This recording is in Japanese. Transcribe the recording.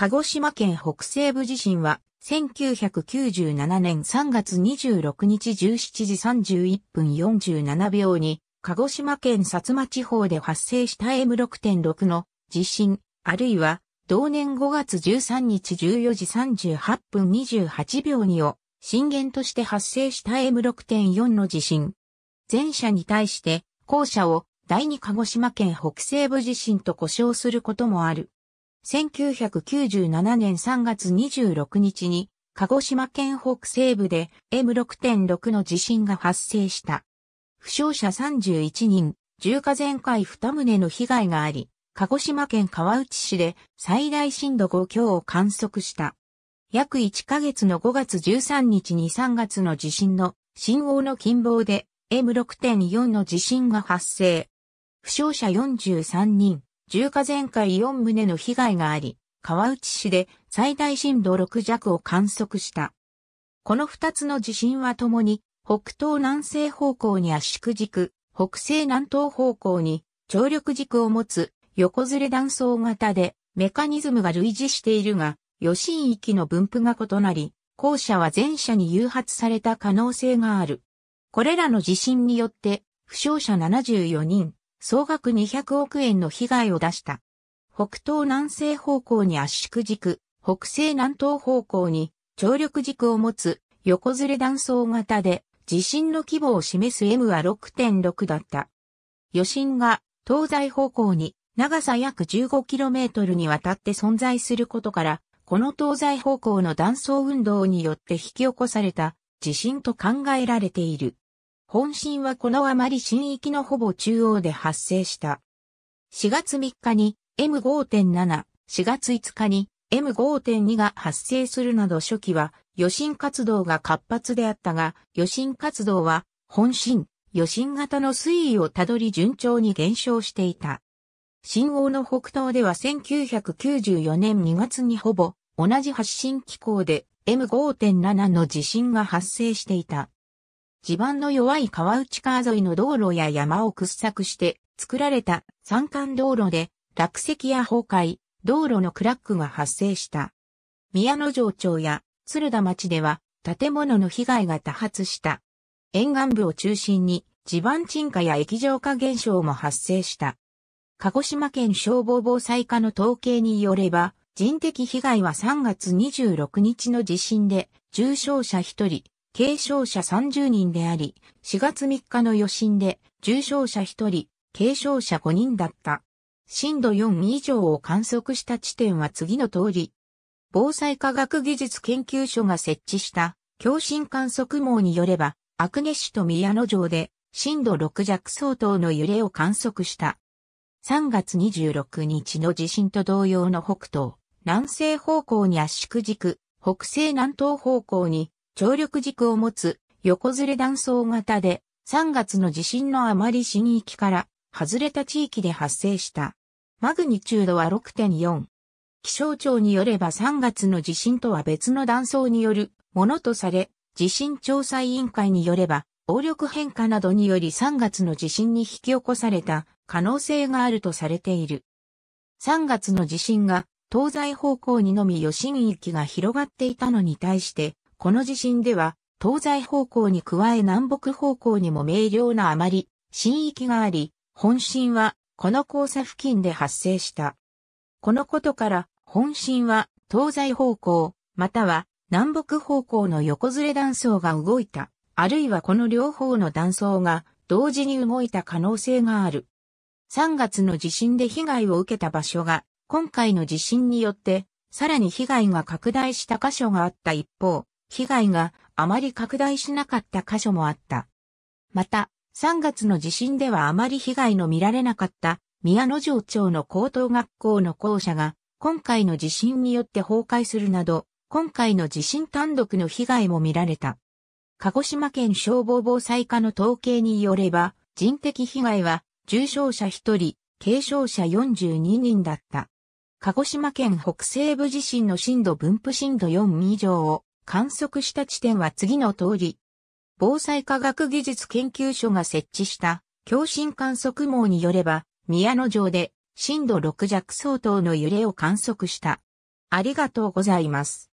鹿児島県北西部地震は、1997年3月26日17時31分47秒に、鹿児島県薩摩地方で発生した M6.6 の地震、あるいは、同年5月13日14時38分28秒にを、震源として発生した M6.4 の地震。前者に対して、後者を第2鹿児島県北西部地震と呼称することもある。1997年3月26日に、鹿児島県北西部で M6.6 の地震が発生した。負傷者31人、重火全壊2棟の被害があり、鹿児島県川内市で最大震度5強を観測した。約1ヶ月の5月13日に3月の地震の震央の近傍で M6.4 の地震が発生。負傷者43人、重火全壊4棟の被害があり、川内市で最大震度6弱を観測した。この2つの地震はともに、北東南西方向に圧縮軸、北西南東方向に張力軸を持つ横ずれ断層型でメカニズムが類似しているが、余震域の分布が異なり、後者は前者に誘発された可能性がある。これらの地震によって、負傷者74人、総額200億円の被害を出した。北東南西方向に圧縮軸、北西南東方向に張力軸を持つ横ずれ断層型で地震の規模を示す M は6.6だった。余震が東西方向に長さ約 15km にわたって存在することから、この東西方向の断層運動によって引き起こされた地震と考えられている。本震はこのあまり震域のほぼ中央で発生した。4月3日に M5.7、4月5日に M5.2 が発生するなど初期は余震活動が活発であったが、余震活動は本震、余震型の推移をたどり順調に減少していた。新王の北東では1994年2月にほぼ同じ発震機構で M5.7 の地震が発生していた。地盤の弱い川内川沿いの道路や山を掘削して作られた山間道路で落石や崩壊、道路のクラックが発生した。宮野城町や鶴田町では建物の被害が多発した。沿岸部を中心に地盤沈下や液状化現象も発生した。鹿児島県消防防災課の統計によれば、人的被害は3月26日の地震で重傷者1人、軽承者30人であり、4月3日の余震で重症者1人、軽症者5人だった。震度4以上を観測した地点は次の通り。防災科学技術研究所が設置した共振観測網によれば、アクネ市と宮野城で震度6弱相当の揺れを観測した。3月26日の地震と同様の北東、南西方向に圧縮軸、北西南東方向に常緑軸を持つ横ずれ断層型で3月の地震のあまり震域から外れた地域で発生した。マグニチュードは6.4。気象庁によれば3月の地震とは別の断層によるものとされ、地震調査委員会によれば、応力変化などにより3月の地震に引き起こされた可能性があるとされている。3月の地震が東西方向にのみ余震域が広がっていたのに対して、この地震では、東西方向に加え南北方向にも明瞭なあまり、震域があり、本震は、この交差付近で発生した。このことから、本震は、東西方向、または、南北方向の横ずれ断層が動いた、あるいはこの両方の断層が、同時に動いた可能性がある。3月の地震で被害を受けた場所が、今回の地震によって、さらに被害が拡大した箇所があった一方、被害があまり拡大しなかった箇所もあった。また、3月の地震ではあまり被害の見られなかった宮野城町の高等学校の校舎が今回の地震によって崩壊するなど、今回の地震単独の被害も見られた。鹿児島県消防防災課の統計によれば、人的被害は重症者1人、軽症者42人だった。鹿児島県北西部地震の震度分布震度4以上を観測した地点は次の通り。防災科学技術研究所が設置した共振観測網によれば、宮野城で震度6弱相当の揺れを観測した。ありがとうございます。